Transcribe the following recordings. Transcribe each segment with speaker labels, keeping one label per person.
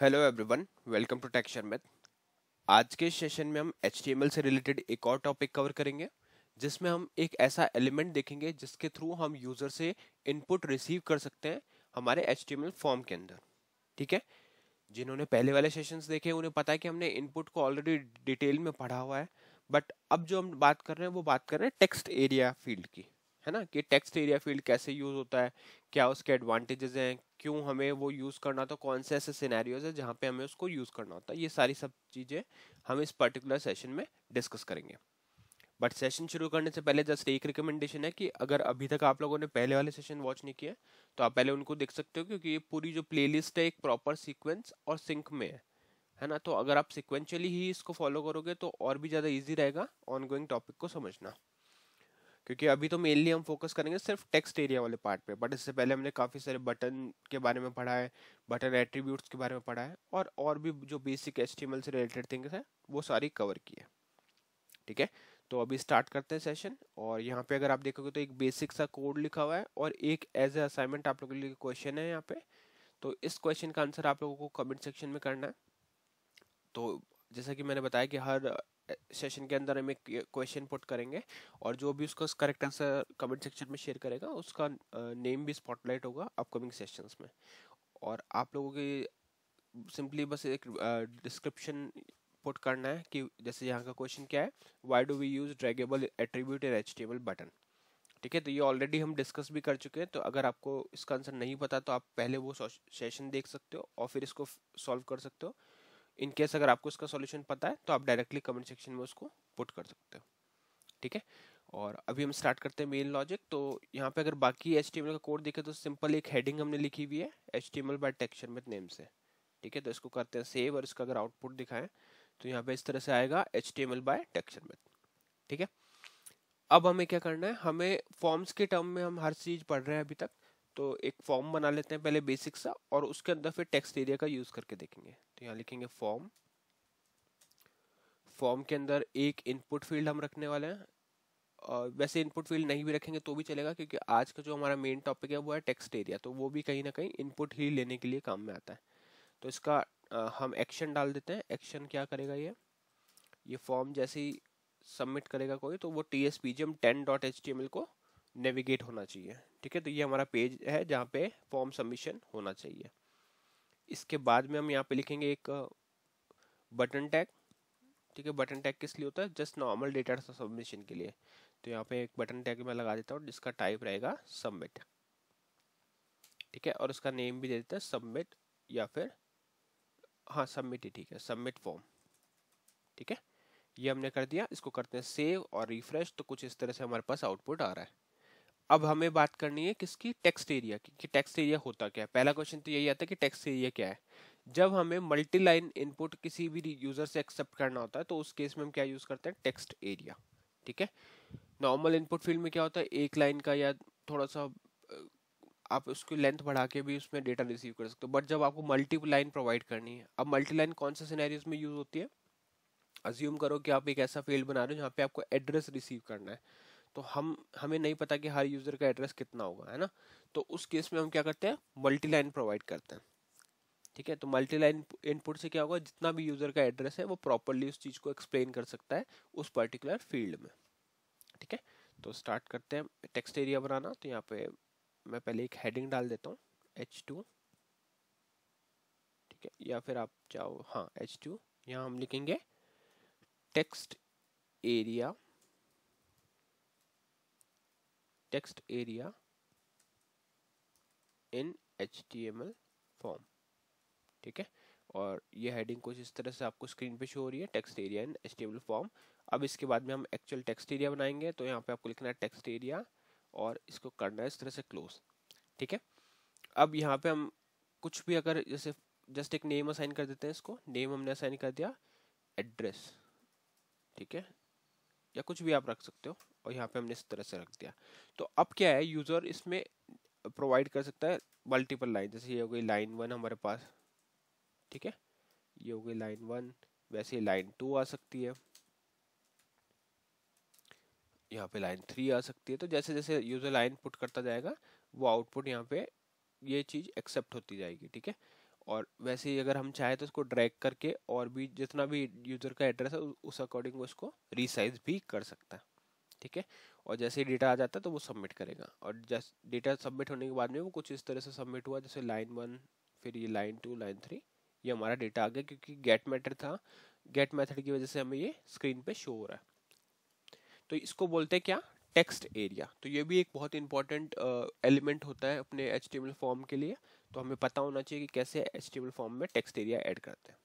Speaker 1: hello everyone welcome to texture math आज के session में हम एच से रिलेटेड एक और टॉपिक कवर करेंगे जिसमें हम एक ऐसा एलिमेंट देखेंगे जिसके थ्रू हम यूज़र से इनपुट रिसीव कर सकते हैं हमारे एच फॉर्म के अंदर ठीक है जिन्होंने पहले वाले सेशंस देखे उन्हें पता है कि हमने इनपुट को ऑलरेडी डिटेल में पढ़ा हुआ है बट अब जो हम बात कर रहे हैं वो बात कर रहे हैं टेक्स्ट एरिया फील्ड की है ना कि टेक्स्ट एरिया फील्ड कैसे यूज़ होता है क्या उसके एडवांटेजेस हैं क्यों हमें वो यूज़ करना होता कौन से ऐसे सिनेरियोज है जहाँ पे हमें उसको यूज़ करना होता है ये सारी सब चीज़ें हम इस पर्टिकुलर सेशन में डिस्कस करेंगे बट सेशन शुरू करने से पहले जस्ट एक रिकमेंडेशन है कि अगर अभी तक आप लोगों ने पहले वाले सेशन वॉच नहीं किया तो आप पहले उनको देख सकते हो क्योंकि ये पूरी जो प्लेलिस्ट है एक प्रॉपर सीक्वेंस और सिंक में है है ना तो अगर आप सिक्वेंशली ही इसको फॉलो करोगे तो और भी ज़्यादा ईजी रहेगा ऑनगोइंग टॉपिक को समझना क्योंकि अभी तो मेनली हम फोकस करेंगे सिर्फ टेक्स्ट एरिया वाले पार्ट पे बट इससे पहले हमने काफ़ी सारे बटन के बारे में पढ़ा है बटन एट्रीब्यूट्स के बारे में पढ़ा है और और भी जो बेसिक एच से रिलेटेड थिंग्स हैं वो सारी कवर की है ठीक है तो अभी स्टार्ट करते हैं सेशन और यहाँ पे अगर आप देखोगे तो एक बेसिक सा कोड लिखा हुआ है और एक एज ए असाइनमेंट आप लोगों के लिए क्वेश्चन है यहाँ पे तो इस क्वेश्चन का आंसर आप लोगों को कमेंट सेक्शन में करना है तो जैसा कि मैंने बताया कि हर सेशन के अंदर हम एक क्वेश्चन पुट करेंगे और जो भी उसका करेक्ट आंसर कमेंट सेक्शन में शेयर करेगा उसका नेम भी स्पॉटलाइट होगा अपकमिंग सेशंस में और आप लोगों की सिंपली बस एक डिस्क्रिप्शन पुट करना है कि जैसे यहाँ का क्वेश्चन क्या है why do we use draggable attribute in H button ठीक है तो ये ऑलरेडी हम डिस्कस भी कर चुके हैं तो अगर आपको इसका आंसर नहीं पता तो आप पहले वो सेशन देख सकते हो और फिर इसको सॉल्व कर सकते हो इन केस अगर आपको इसका सॉल्यूशन पता है तो आप डायरेक्टली कमेंट सेक्शन में उसको पुट कर सकते हो ठीक है और अभी हम स्टार्ट करते हैं मेन लॉजिक तो यहाँ पे अगर बाकी एच का कोड देखें तो सिंपल एक हेडिंग हमने लिखी हुई है H T M L by texture with name से ठीक है तो इसको करते हैं सेव और इसका अगर आउटपुट दिखाएं तो यहाँ पे इस तरह से आएगा H T M L by texture with ठीक है अब हमें क्या करना है हमें फॉर्म्स के टर्म में हम हर चीज़ पढ़ रहे हैं अभी तक तो एक फॉर्म बना लेते हैं पहले बेसिक सा और उसके अंदर फिर टेक्स्ट एरिया का यूज करके देखेंगे तो यहाँ लिखेंगे फॉर्म फॉर्म के अंदर एक इनपुट फील्ड हम रखने वाले हैं और वैसे इनपुट फील्ड नहीं भी रखेंगे तो भी चलेगा क्योंकि आज का जो हमारा मेन टॉपिक है वो है टेक्स्ट एरिया तो वो भी कहीं ना कहीं इनपुट ही लेने के लिए काम में आता है तो इसका हम एक्शन डाल देते हैं एक्शन क्या करेगा ये ये फॉर्म जैसे ही सबमिट करेगा कोई तो वो T S P G M ten dot H T M L को नेविगेट होना चाहिए ठीक है तो ये हमारा पेज है जहाँ पे फॉर्म सबमिशन होना चाहिए इसके बाद में हम यहाँ पे लिखेंगे एक बटन टैग ठीक है बटन टैग किस लिए होता है जस्ट नॉर्मल डेटा सबमिशन के लिए तो यहाँ पे एक बटन टैग मैं लगा देता हूँ जिसका टाइप रहेगा सबमिट ठीक है और उसका नेम भी दे देता है सबमिट या फिर हाँ सबमिट ही ठीक है सबमिट फॉर्म ठीक है ये हमने कर दिया इसको करते हैं सेव और रिफ्रेश तो कुछ इस तरह से हमारे पास आउटपुट आ रहा है अब हमें बात करनी है किसकी टेक्स्ट एरिया की कि टेक्स्ट एरिया होता क्या है पहला क्वेश्चन तो यही आता है कि टेक्स्ट एरिया क्या है जब हमें मल्टी लाइन इनपुट किसी भी यूज़र से एक्सेप्ट करना होता है तो उस केस में हम क्या यूज़ करते हैं टेक्स्ट एरिया ठीक है नॉर्मल इनपुट फील्ड में क्या होता है एक लाइन का या थोड़ा सा आप उसकी लेंथ बढ़ा के भी उसमें डेटा रिसीव कर सकते हो बट जब आपको मल्टी लाइन प्रोवाइड करनी है अब मल्टी लाइन कौन से सिनेरियोज में यूज़ होती है अज्यूम करो कि आप एक ऐसा फील्ड बना रहे हो जहाँ पे आपको एड्रेस रिसीव करना है तो हम हमें नहीं पता कि हर यूज़र का एड्रेस कितना होगा है ना तो उस केस में हम क्या करते हैं मल्टी लाइन प्रोवाइड करते हैं ठीक है तो मल्टी लाइन इनपुट से क्या होगा जितना भी यूज़र का एड्रेस है वो प्रॉपरली उस चीज़ को एक्सप्लेन कर सकता है उस पर्टिकुलर फील्ड में ठीक है तो स्टार्ट करते हैं टेक्स्ट एरिया बनाना तो यहाँ पे मैं पहले एक हेडिंग डाल देता हूँ एच टू ठीक है या फिर आप चाहो हाँ एच टू यहाँ हम लिखेंगे text area text area in H form ठीक है और ये हेडिंग कुछ इस तरह से आपको स्क्रीन पे शो हो रही है text area in H form अब इसके बाद में हम एक्चुअल टेक्स्ट एरिया बनाएंगे तो यहाँ पे आपको लिखना है टेक्स्ट एरिया और इसको करना है इस तरह से क्लोज ठीक है अब यहाँ पे हम कुछ भी अगर जैसे जस्ट एक नेम असाइन कर देते हैं इसको नेम हमने असाइन कर दिया एड्रेस ठीक है या कुछ भी आप रख सकते हो और यहाँ पे हमने इस तरह से रख दिया तो अब क्या है यूज़र इसमें प्रोवाइड कर सकता है मल्टीपल लाइन जैसे ये हो गई लाइन वन हमारे पास ठीक है ये हो गई लाइन वन वैसे लाइन टू आ सकती है यहाँ पे लाइन थ्री आ सकती है तो जैसे जैसे यूज़र लाइन पुट करता जाएगा वो आउटपुट यहाँ पे ये चीज़ एक्सेप्ट होती जाएगी ठीक है और वैसे ही अगर हम चाहें तो इसको ड्रैग करके और भी जितना भी यूज़र का एड्रेस है उस अकॉर्डिंग वो इसको रिसाइज भी कर सकता है ठीक है और जैसे ही डेटा आ जाता है तो वो सबमिट करेगा और जैसे डेटा सबमिट होने के बाद में वो कुछ इस तरह से सबमिट हुआ जैसे लाइन वन फिर ये लाइन टू लाइन थ्री ये हमारा डेटा आ गया क्योंकि गेट मैटर था गेट मैथड की वजह से हमें ये स्क्रीन पर शो हो रहा है तो इसको बोलते हैं क्या टेक्स्ट एरिया तो ये भी एक बहुत इंपॉर्टेंट एलिमेंट होता है अपने एच फॉर्म के लिए तो हमें पता होना चाहिए कि कैसे एच फॉर्म में टेक्स्ट एरिया ऐड करते हैं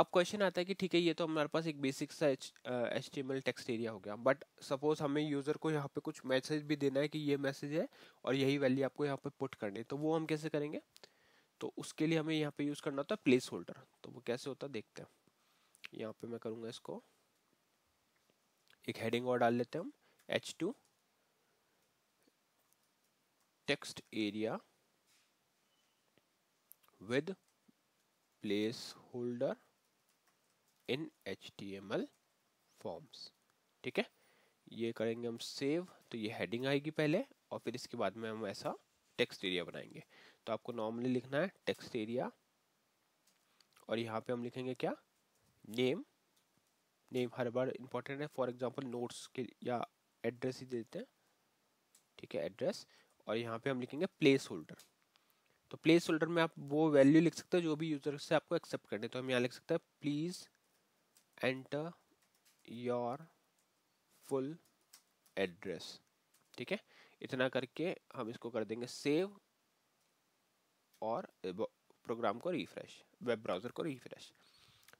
Speaker 1: अब क्वेश्चन आता है कि ठीक है ये तो हमारे पास एक बेसिक सा H T M text area हो गया बट सपोज हमें यूज़र को यहाँ पे कुछ मैसेज भी देना है कि ये मैसेज है और यही वैल्यू आपको यहाँ पे पुट करनी है तो वो हम कैसे करेंगे तो उसके लिए हमें यहाँ पे यूज़ करना होता है प्लेस होल्डर तो वो कैसे होता है देखते हैं यहाँ पर मैं करूँगा इसको एक हेडिंग और डाल लेते हैं हम H two text area with placeholder in H T M L forms ठीक है ये करेंगे हम सेव तो ये हेडिंग आएगी पहले और फिर इसके बाद में हम ऐसा टेक्स्ट एरिया बनाएंगे तो आपको नॉर्मली लिखना है टेक्स्ट एरिया और यहाँ पे हम लिखेंगे क्या नेम नेम हर बार इंपॉर्टेंट है फॉर एग्जांपल नोट्स के या एड्रेस ही देते हैं ठीक है एड्रेस और यहाँ पे हम लिखेंगे प्लेस होल्डर तो प्लेस होल्डर में आप वो वैल्यू लिख सकते हो जो भी यूज़र से आपको एक्सेप्ट करने तो हम यहाँ लिख सकते हैं please enter your full address ठीक है इतना करके हम इसको कर देंगे सेव और प्रोग्राम को रिफ्रेश वेब ब्राउजर को रिफ्रेश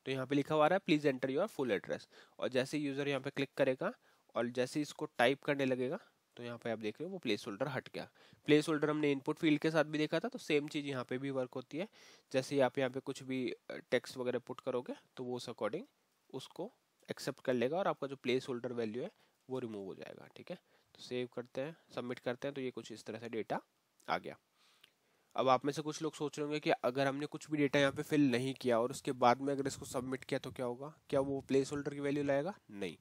Speaker 1: तो यहाँ पे लिखा हुआ रहा है please enter your full address और जैसे यूजर यहाँ पे क्लिक करेगा और जैसे इसको टाइप करने लगेगा तो यहाँ पे आप देख रहे हो वो प्लेस होल्डर हट गया प्लेस होल्डर हमने इनपुट फील्ड के साथ भी देखा था तो सेम चीज़ यहाँ पे भी वर्क होती है जैसे आप यहाँ पे कुछ भी टेक्स्ट वगैरह पुट करोगे तो वो उस अकॉर्डिंग उसको एक्सेप्ट कर लेगा और आपका जो प्लेस होल्डर वैल्यू है वो रिमूव हो जाएगा ठीक है तो सेव करते हैं सबमिट करते हैं तो ये कुछ इस तरह से डेटा आ गया अब आप में से कुछ लोग सोच रहे होंगे कि अगर हमने कुछ भी डेटा यहाँ पे फिल नहीं किया और उसके बाद में अगर इसको सबमिट किया तो क्या होगा क्या वो प्लेस होल्डर की वैल्यू लाएगा नहीं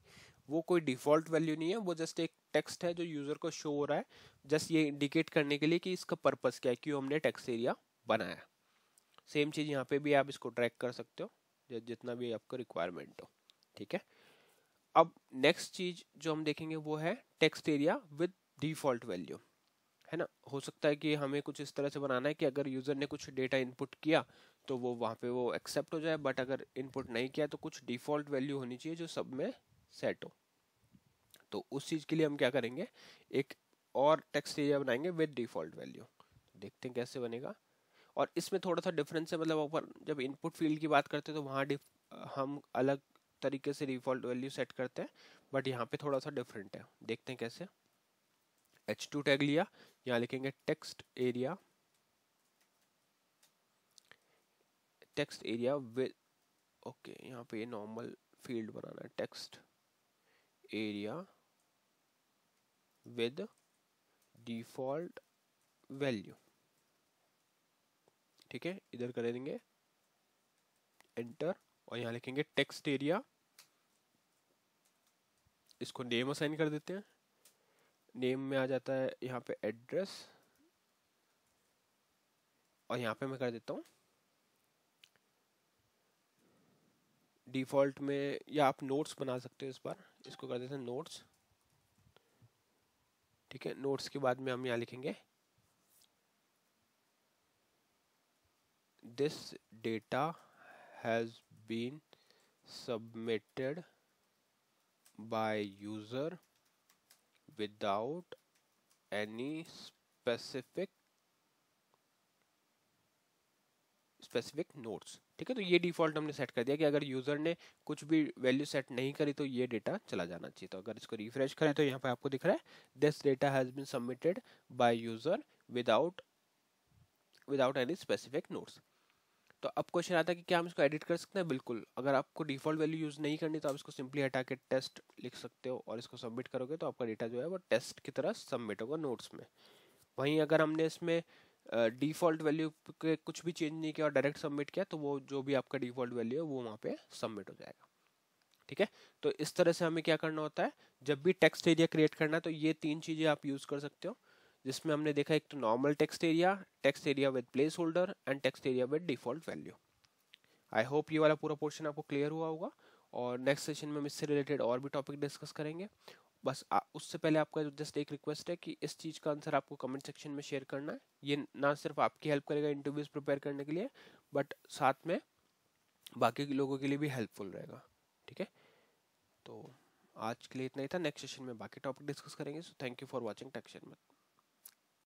Speaker 1: वो कोई डिफॉल्ट वैल्यू नहीं है वो जस्ट एक टेक्स्ट है जो यूज़र को शो हो रहा है जस्ट ये इंडिकेट करने के लिए कि इसका पर्पज़ क्या है क्यों हमने टेक्स्ट एरिया बनाया सेम चीज़ यहाँ पे भी आप इसको ट्रैक कर सकते हो या जितना भी आपका रिक्वायरमेंट हो ठीक है अब नेक्स्ट चीज जो हम देखेंगे वो है text area with default value है ना हो सकता है कि हमें कुछ इस तरह से बनाना है कि अगर यूज़र ने कुछ डेटा इनपुट किया तो वो वहाँ पे वो एक्सेप्ट हो जाए बट अगर इनपुट नहीं किया तो कुछ डिफ़ॉल्ट वैल्यू होनी चाहिए जो सब में सेट हो तो उस चीज़ के लिए हम क्या करेंगे एक और टेक्स्ट एरिया बनाएंगे विद डिफ़ॉल्ट वैल्यू देखते हैं कैसे बनेगा और इसमें थोड़ा सा डिफरेंस है मतलब अपन जब इनपुट फील्ड की बात करते हैं तो वहाँ हम अलग तरीके से डिफॉल्ट वैल्यू सेट करते हैं बट यहाँ पे थोड़ा सा डिफरेंट है देखते हैं कैसे एच टू टैग लिया यहाँ लिखेंगे text area text area with okay यहाँ पे ये नॉर्मल फील्ड बनाना है text area with default value ठीक है इधर कर देंगे एंटर और यहाँ लिखेंगे टेक्स्ट एरिया इसको नेम असाइन कर देते हैं नेम में आ जाता है यहाँ पे एड्रेस और यहाँ पे मैं कर देता हूँ डिफ़ॉल्ट में या आप नोट्स बना सकते हो इस बार इसको कर देते हैं नोट्स ठीक है नोट्स के बाद में हम यहाँ लिखेंगे this data has been submitted by user without any specific specific notes ठीक है तो ये डिफॉल्ट हमने सेट कर दिया कि अगर यूज़र ने कुछ भी वैल्यू सेट नहीं करी तो ये डेटा चला जाना चाहिए तो अगर इसको रिफ्रेश करें तो यहाँ पे आपको दिख रहा है this data has been submitted by user without without any specific notes तो अब क्वेश्चन आता है कि क्या हम इसको एडिट कर सकते हैं बिल्कुल अगर आपको डिफॉल्ट वैल्यू यूज़ नहीं करनी तो आप इसको सिंपली हटा के टेस्ट लिख सकते हो और इसको सबमिट करोगे तो आपका डेटा जो है वो टेस्ट की तरह सबमिट होगा नोट्स में वहीं अगर हमने इसमें डिफ़ॉल्ट वैल्यू के कुछ भी चेंज नहीं किया और डायरेक्ट सबमिट किया तो वो जो भी आपका डिफ़ॉल्ट वैल्यू है वो वहाँ पर सबमिट हो जाएगा ठीक है तो इस तरह से हमें क्या करना होता है जब भी टेक्स्ट एरिया क्रिएट करना है तो ये तीन चीज़ें आप यूज़ कर सकते हो जिसमें हमने देखा एक normal text area text area with placeholder and text area with default value I hope ये वाला पूरा पोर्शन आपको क्लियर हुआ होगा और नेक्स्ट सेशन में हम इससे रिलेटेड और भी टॉपिक डिस्कस करेंगे बस आ, उससे पहले आपका जस्ट एक रिक्वेस्ट है कि इस चीज़ का आंसर आपको कमेंट सेक्शन में शेयर करना है ये ना सिर्फ आपकी हेल्प करेगा इंटरव्यूज प्रिपेयर करने के लिए बट साथ में बाकी लोगों के लिए भी हेल्पफुल रहेगा ठीक है तो आज के लिए इतना ही था नेक्स्ट सेशन में बाकी टॉपिक डिस्कस करेंगे so thank you for watching टेक्शन में